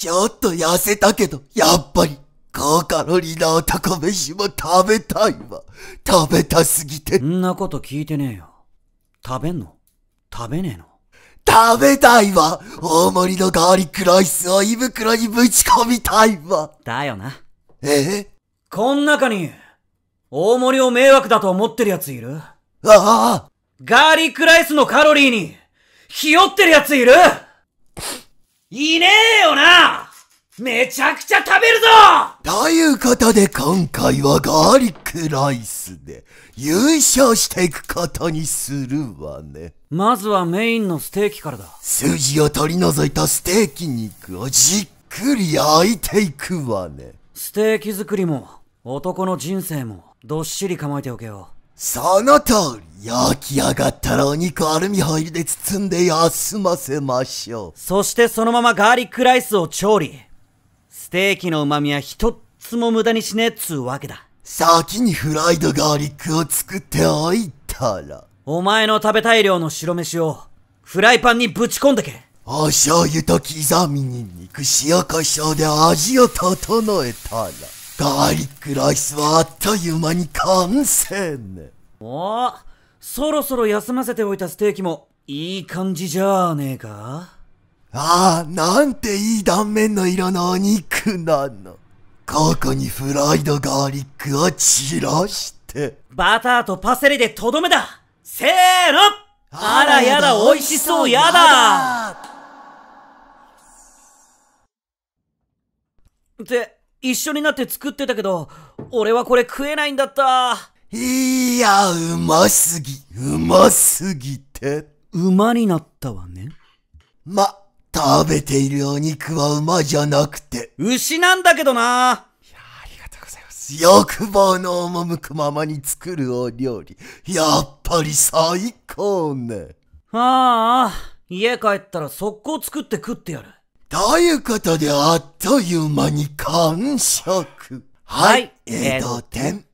ちょっと痩せたけど、やっぱり、高カロリーな男飯も食べたいわ。食べたすぎて。んなこと聞いてねえよ。食べんの食べねえの食べたいわ大盛りのガーリックライスを胃袋にぶち込みたいわだよな。えこん中に、大盛りを迷惑だと思ってる奴いるああガーリックライスのカロリーに、ひよってる奴いるいねえよなめちゃくちゃ食べるぞということで今回はガーリックライスで優勝していくことにするわね。まずはメインのステーキからだ。筋を取り除いたステーキ肉をじっくり焼いていくわね。ステーキ作りも男の人生もどっしり構えておけよ。その通り焼き上がったらお肉アルミホイルで包んで休ませましょう。そしてそのままガーリックライスを調理。ステーキの旨味は一つも無駄にしねえっつうわけだ。先にフライドガーリックを作っておいたら。お前の食べたい量の白飯をフライパンにぶち込んでけ。お醤油と刻みに肉塩胡椒で味を整えたら、ガーリックライスはあっという間に完成ね。おおそろそろ休ませておいたステーキもいい感じじゃねえかああ、なんていい断面の色のお肉なの。ここにフライドガーリックを散らして。バターとパセリでとどめだせーのあらやだ、美味しそうやだって、一緒になって作ってたけど、俺はこれ食えないんだった。いや、うますぎ、うますぎて。馬になったわね。ま、食べているお肉は馬じゃなくて。牛なんだけどないや、ありがとうございます。欲望の赴くままに作るお料理。やっぱり最高ね。ああ、家帰ったら速攻作って食ってやる。ということで、あっという間に完食。はい、はい、江戸店。